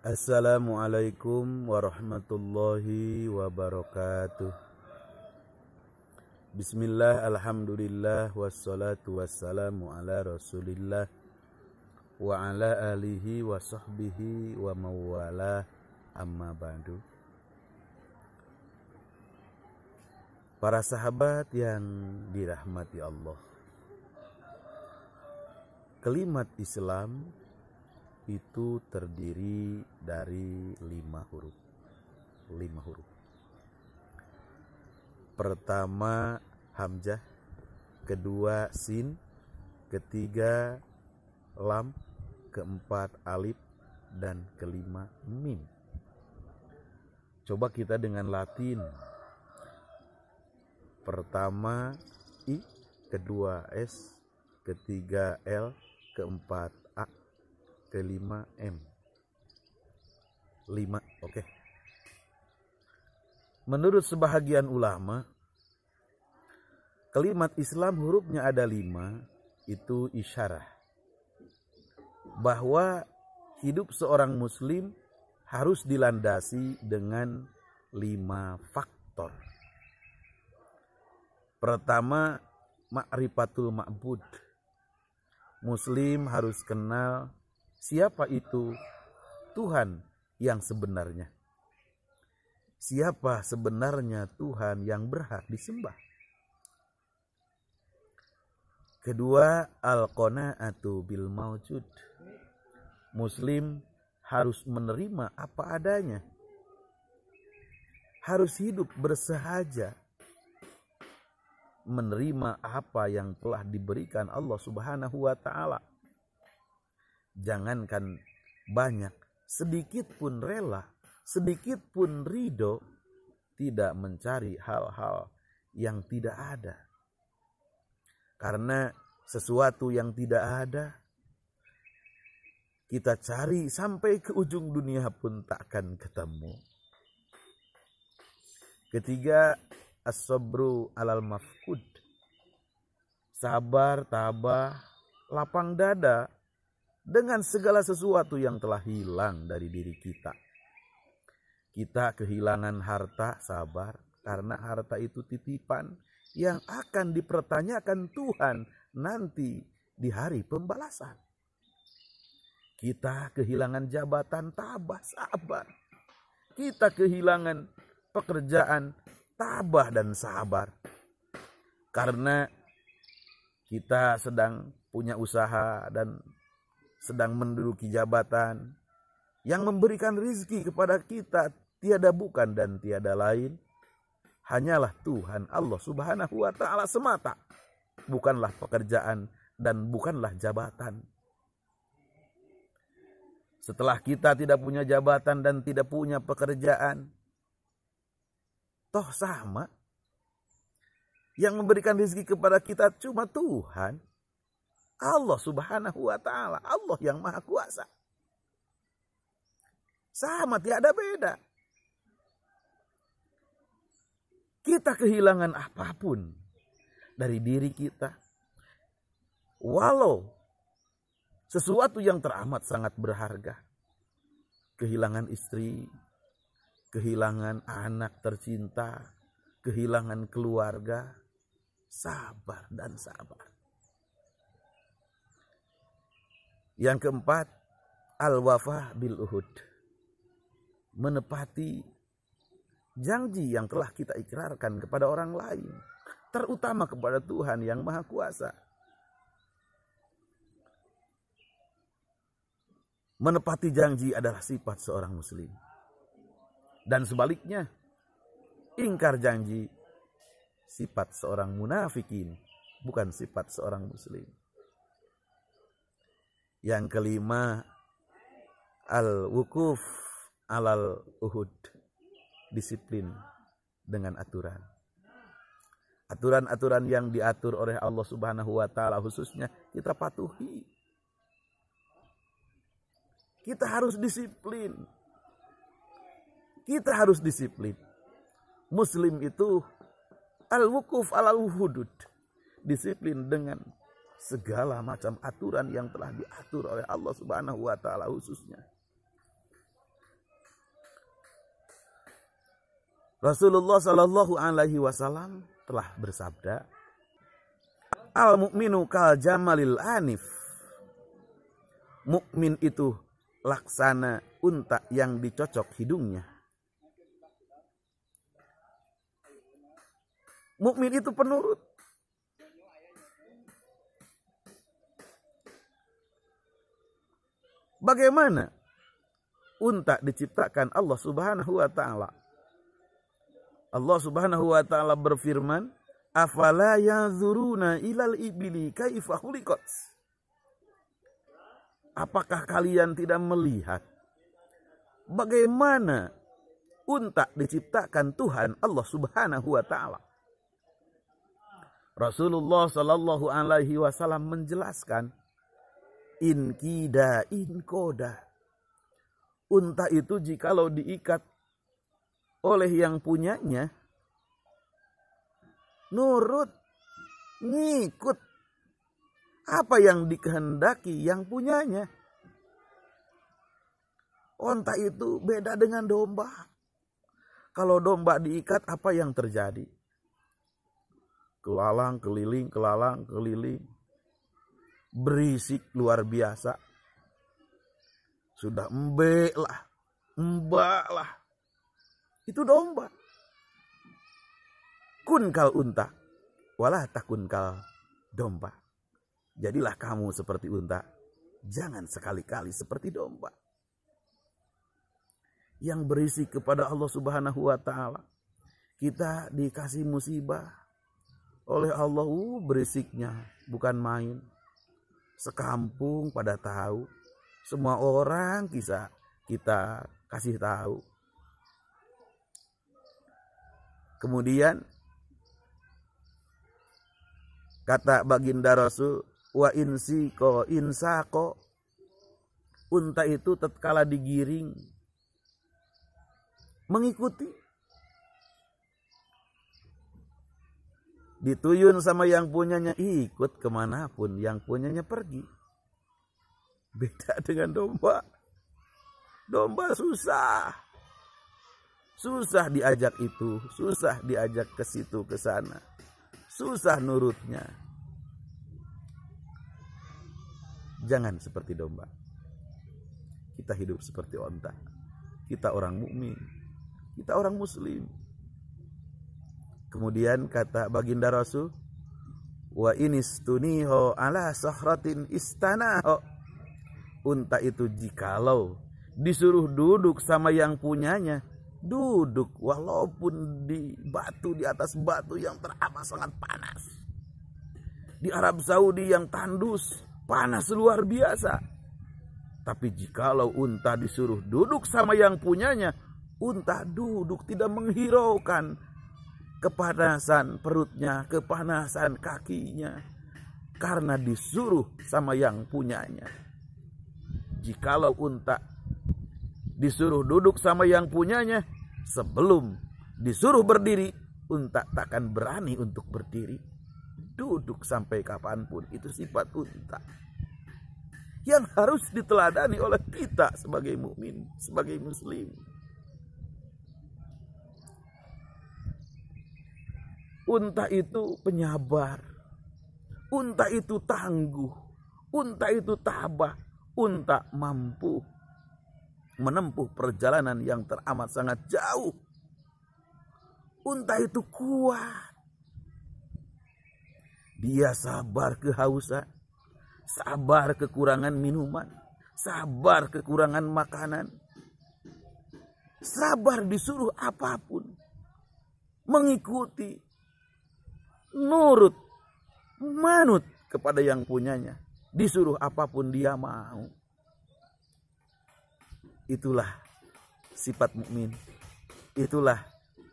Assalamualaikum warahmatullahi wabarakatuh Bismillah alhamdulillah wassalatu wassalamu ala rasulillah Wa ala alihi wa sahbihi wa mawala amma ba'du Para sahabat yang dirahmati Allah Kelimat Islam itu terdiri dari lima huruf. Lima huruf. Pertama hamzah, kedua sin, ketiga lam, keempat alif, dan kelima mim. Coba kita dengan Latin. Pertama I, kedua S, ketiga L, keempat Kelima 5M 5 oke menurut sebahagian ulama kalimat Islam hurufnya ada lima itu isyarah bahwa hidup seorang muslim harus dilandasi dengan lima faktor. Pertama, makrifatul ma'bud. Muslim harus kenal siapa itu Tuhan yang sebenarnya. Siapa sebenarnya Tuhan yang berhak disembah? Kedua, al atau bil maujud. Muslim harus menerima apa adanya. Harus hidup bersahaja menerima apa yang telah diberikan Allah Subhanahu wa taala Jangankan banyak, sedikit pun rela, sedikit pun ridho, tidak mencari hal-hal yang tidak ada. Karena sesuatu yang tidak ada, kita cari sampai ke ujung dunia pun takkan ketemu. Ketiga, as alal mafkud. Sabar, tabah, lapang dada dengan segala sesuatu yang telah hilang dari diri kita. Kita kehilangan harta, sabar, karena harta itu titipan yang akan dipertanyakan Tuhan nanti di hari pembalasan. Kita kehilangan jabatan, tabah, sabar. Kita kehilangan pekerjaan, tabah dan sabar. Karena kita sedang punya usaha dan sedang menduduki jabatan, yang memberikan rizki kepada kita tiada bukan dan tiada lain, hanyalah Tuhan Allah Subhanahu wa Ta'ala semata, bukanlah pekerjaan dan bukanlah jabatan. Setelah kita tidak punya jabatan dan tidak punya pekerjaan, toh sama. Yang memberikan rezeki kepada kita cuma Tuhan. Allah subhanahu wa ta'ala. Allah yang maha kuasa. Sama, tidak ada beda. Kita kehilangan apapun dari diri kita. Walau sesuatu yang teramat sangat berharga. Kehilangan istri, kehilangan anak tercinta, kehilangan keluarga, sabar dan sabar. Yang keempat, al-wafah bil uhud. Menepati janji yang telah kita ikrarkan kepada orang lain, terutama kepada Tuhan yang Maha Kuasa. Menepati janji adalah sifat seorang muslim. Dan sebaliknya, ingkar janji sifat seorang munafikin, bukan sifat seorang muslim. Yang kelima al-wukuf alal uhud. Disiplin dengan aturan. Aturan-aturan yang diatur oleh Allah Subhanahu wa taala khususnya kita patuhi. Kita harus disiplin. Kita harus disiplin. Muslim itu al-wukuf alal hudud. Disiplin dengan segala macam aturan yang telah diatur oleh Allah Subhanahu wa taala khususnya. Rasulullah Shallallahu alaihi wasallam telah bersabda, "Al mukminu kal jamalil anif." Mukmin itu laksana unta yang dicocok hidungnya. Mukmin itu penurut Bagaimana unta diciptakan Allah Subhanahu wa taala? Allah Subhanahu wa taala berfirman, "Afala yanzuruna ilal ibili kaifa khuliqat?" Apakah kalian tidak melihat bagaimana unta diciptakan Tuhan Allah Subhanahu wa taala? Rasulullah Shallallahu alaihi wasallam menjelaskan in kida in koda. Unta itu jikalau diikat oleh yang punyanya, nurut, ngikut apa yang dikehendaki yang punyanya. Unta itu beda dengan domba. Kalau domba diikat apa yang terjadi? Kelalang, keliling, kelalang, keliling berisik luar biasa. Sudah embe lah, mbak lah. Itu domba. Kun kal unta, walah takun kal domba. Jadilah kamu seperti unta, jangan sekali-kali seperti domba. Yang berisik kepada Allah Subhanahu wa taala. Kita dikasih musibah oleh Allah uh, berisiknya bukan main sekampung pada tahu semua orang bisa kita kasih tahu kemudian kata baginda rasul wa insi ko insa ko unta itu tatkala digiring mengikuti Dituyun sama yang punyanya ikut kemanapun. Yang punyanya pergi. Beda dengan domba. Domba susah. Susah diajak itu. Susah diajak ke situ, ke sana. Susah nurutnya. Jangan seperti domba. Kita hidup seperti onta. Kita orang mukmin. Kita orang muslim Kemudian kata baginda Rasul, wa inistuniho ala sahratin istanaho. Unta itu jikalau disuruh duduk sama yang punyanya, duduk walaupun di batu di atas batu yang teramat sangat panas. Di Arab Saudi yang tandus, panas luar biasa. Tapi jikalau unta disuruh duduk sama yang punyanya, unta duduk tidak menghiraukan kepanasan perutnya, kepanasan kakinya karena disuruh sama yang punyanya. Jikalau unta disuruh duduk sama yang punyanya sebelum disuruh berdiri, unta takkan berani untuk berdiri. Duduk sampai kapanpun itu sifat unta yang harus diteladani oleh kita sebagai mukmin, sebagai muslim. Unta itu penyabar. Unta itu tangguh. Unta itu tabah. Unta mampu menempuh perjalanan yang teramat sangat jauh. Unta itu kuat. Dia sabar kehausan, sabar kekurangan minuman, sabar kekurangan makanan, sabar disuruh apapun, mengikuti nurut, manut kepada yang punyanya. Disuruh apapun dia mau. Itulah sifat mukmin. Itulah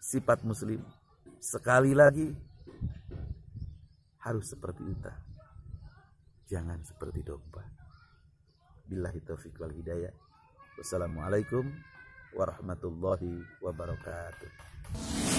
sifat muslim. Sekali lagi harus seperti unta. Jangan seperti domba. Billahi taufik wal hidayah. Wassalamualaikum warahmatullahi wabarakatuh.